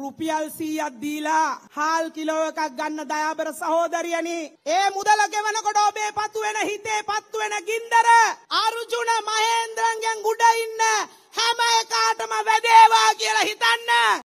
රුපියල් 100ක් දීලා හාල් කිලෝ එකක් ගන්න දයාබර සහෝදරියනි ඒ මුදල ගෙවනකොට ඔබේ පතු වෙන හිතේ පත්තු වෙන ගින්දර අර්ජුන මහේන්ද්‍රන්ගෙන් උඩ ඉන්න හැම එකාටම